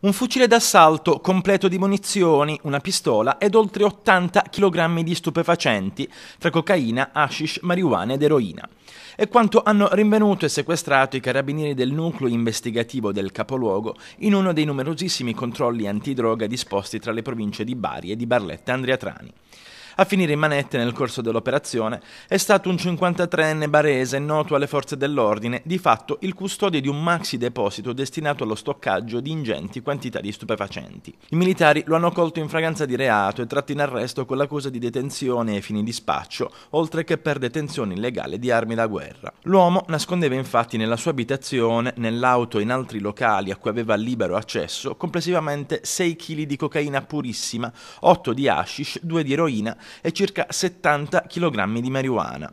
un fucile d'assalto completo di munizioni, una pistola ed oltre 80 kg di stupefacenti, tra cocaina, hashish, marijuana ed eroina. È quanto hanno rinvenuto e sequestrato i carabinieri del nucleo investigativo del capoluogo in uno dei numerosissimi controlli antidroga disposti tra le province di Bari e di Barletta Andria Trani a finire in manette nel corso dell'operazione è stato un 53enne barese noto alle forze dell'ordine, di fatto il custode di un maxi deposito destinato allo stoccaggio di ingenti quantità di stupefacenti. I militari lo hanno colto in fragranza di reato e tratto in arresto con l'accusa di detenzione ai fini di spaccio, oltre che per detenzione illegale di armi da guerra. L'uomo nascondeva infatti nella sua abitazione, nell'auto e in altri locali a cui aveva libero accesso, complessivamente 6 kg di cocaina purissima, 8 di hashish, 2 di eroina e circa 70 kg di marijuana.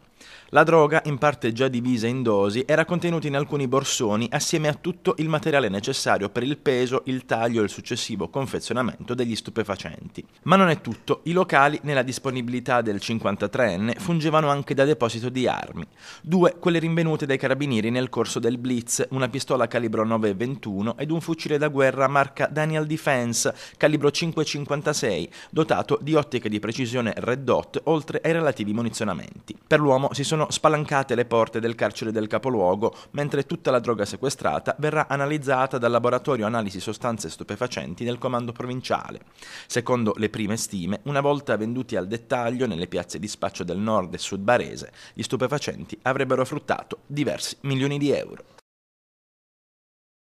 La droga, in parte già divisa in dosi, era contenuta in alcuni borsoni assieme a tutto il materiale necessario per il peso, il taglio e il successivo confezionamento degli stupefacenti. Ma non è tutto, i locali, nella disponibilità del 53enne, fungevano anche da deposito di armi. Due, quelle rinvenute dai carabinieri nel corso del Blitz, una pistola calibro 9,21 ed un fucile da guerra marca Daniel Defense, calibro 5,56, dotato di ottiche di precisione red dot oltre ai relativi munizionamenti. Per l'uomo si sono spalancate le porte del carcere del capoluogo, mentre tutta la droga sequestrata verrà analizzata dal laboratorio analisi sostanze stupefacenti del comando provinciale. Secondo le prime stime, una volta venduti al dettaglio nelle piazze di spaccio del nord e sud barese, gli stupefacenti avrebbero fruttato diversi milioni di euro.